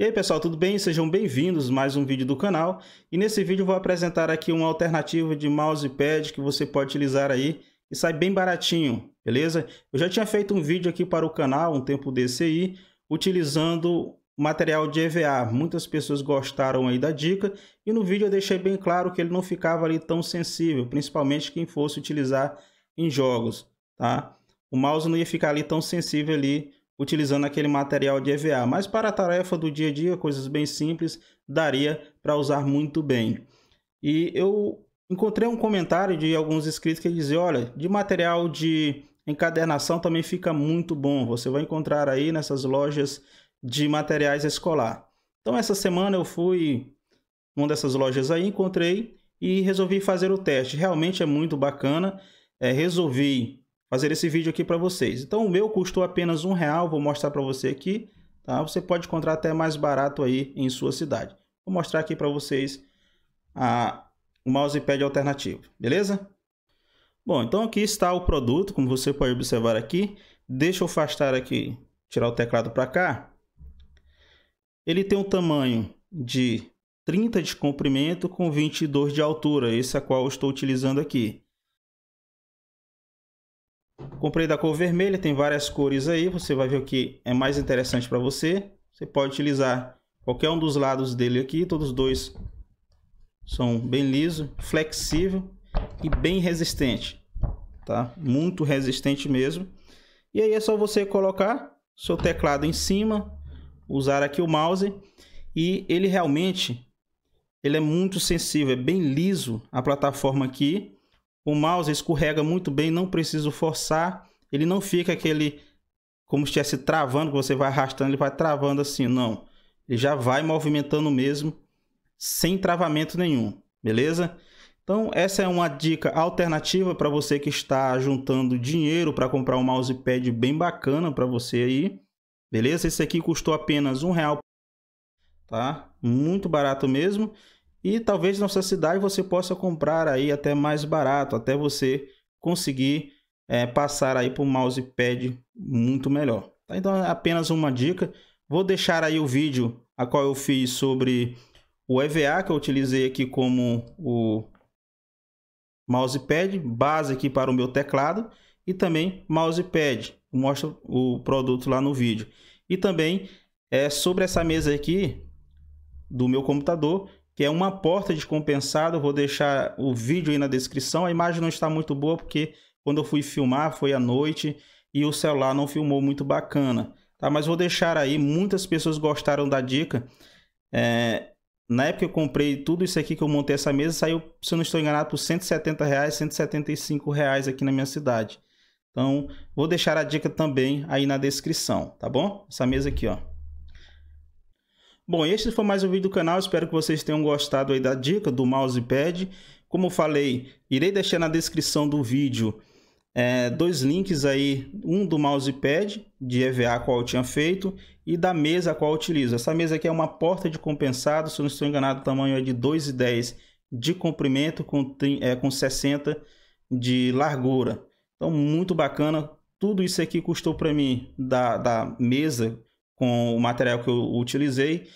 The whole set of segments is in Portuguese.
E aí pessoal, tudo bem? Sejam bem-vindos mais um vídeo do canal. E nesse vídeo eu vou apresentar aqui uma alternativa de mousepad que você pode utilizar aí e sai bem baratinho, beleza? Eu já tinha feito um vídeo aqui para o canal, um tempo desse aí, utilizando material de EVA. Muitas pessoas gostaram aí da dica e no vídeo eu deixei bem claro que ele não ficava ali tão sensível, principalmente quem fosse utilizar em jogos, tá? O mouse não ia ficar ali tão sensível ali utilizando aquele material de EVA, mas para a tarefa do dia a dia, coisas bem simples, daria para usar muito bem. E eu encontrei um comentário de alguns inscritos que dizia, olha, de material de encadernação também fica muito bom, você vai encontrar aí nessas lojas de materiais escolar. Então essa semana eu fui uma dessas lojas aí, encontrei e resolvi fazer o teste. Realmente é muito bacana. É, resolvi fazer esse vídeo aqui para vocês. Então o meu custou apenas um real, vou mostrar para você aqui. Tá? Você pode encontrar até mais barato aí em sua cidade. Vou mostrar aqui para vocês a, o mousepad alternativo, beleza? Bom, então aqui está o produto, como você pode observar aqui. Deixa eu afastar aqui, tirar o teclado para cá. Ele tem um tamanho de 30 de comprimento com 22 de altura, esse é a qual eu estou utilizando aqui. Comprei da cor vermelha, tem várias cores aí, você vai ver o que é mais interessante para você. Você pode utilizar qualquer um dos lados dele aqui, todos dois são bem liso, flexível e bem resistente, tá? Muito resistente mesmo. E aí é só você colocar seu teclado em cima, usar aqui o mouse e ele realmente ele é muito sensível, é bem liso a plataforma aqui. O mouse escorrega muito bem, não preciso forçar. Ele não fica aquele como se estivesse travando, que você vai arrastando, ele vai travando assim, não. Ele já vai movimentando mesmo, sem travamento nenhum, beleza? Então, essa é uma dica alternativa para você que está juntando dinheiro para comprar um mousepad bem bacana para você aí. Beleza? Esse aqui custou apenas um real, tá? Muito barato mesmo. E talvez na sua cidade você possa comprar aí até mais barato, até você conseguir é, passar aí para um mousepad muito melhor. Tá? Então é apenas uma dica. Vou deixar aí o vídeo a qual eu fiz sobre o EVA que eu utilizei aqui como o mousepad base aqui para o meu teclado e também mousepad. Mostra o produto lá no vídeo. E também é sobre essa mesa aqui do meu computador que é uma porta descompensada. compensado vou deixar o vídeo aí na descrição. A imagem não está muito boa porque quando eu fui filmar foi à noite e o celular não filmou muito bacana. Tá, mas vou deixar aí, muitas pessoas gostaram da dica. É, na época eu comprei tudo isso aqui que eu montei essa mesa, saiu, se eu não estou enganado, por 170 reais, 175 reais aqui na minha cidade. Então, vou deixar a dica também aí na descrição, tá bom? Essa mesa aqui, ó. Bom, este foi mais um vídeo do canal, espero que vocês tenham gostado aí da dica do mousepad. Como falei, irei deixar na descrição do vídeo é, dois links aí, um do mousepad de EVA qual eu tinha feito e da mesa qual eu utilizo. Essa mesa aqui é uma porta de compensado, se eu não estou enganado, o tamanho é de 2,10 de comprimento com, é, com 60 de largura. Então, muito bacana. Tudo isso aqui custou para mim da, da mesa com o material que eu utilizei,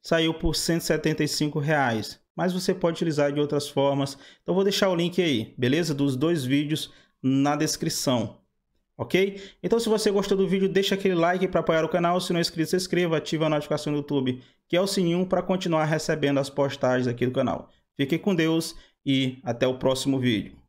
saiu por 175 reais. Mas você pode utilizar de outras formas. Então vou deixar o link aí, beleza? Dos dois vídeos na descrição. Ok? Então se você gostou do vídeo, deixa aquele like para apoiar o canal. Se não é inscrito, se inscreva, ativa a notificação do YouTube, que é o sininho para continuar recebendo as postagens aqui do canal. Fique com Deus e até o próximo vídeo.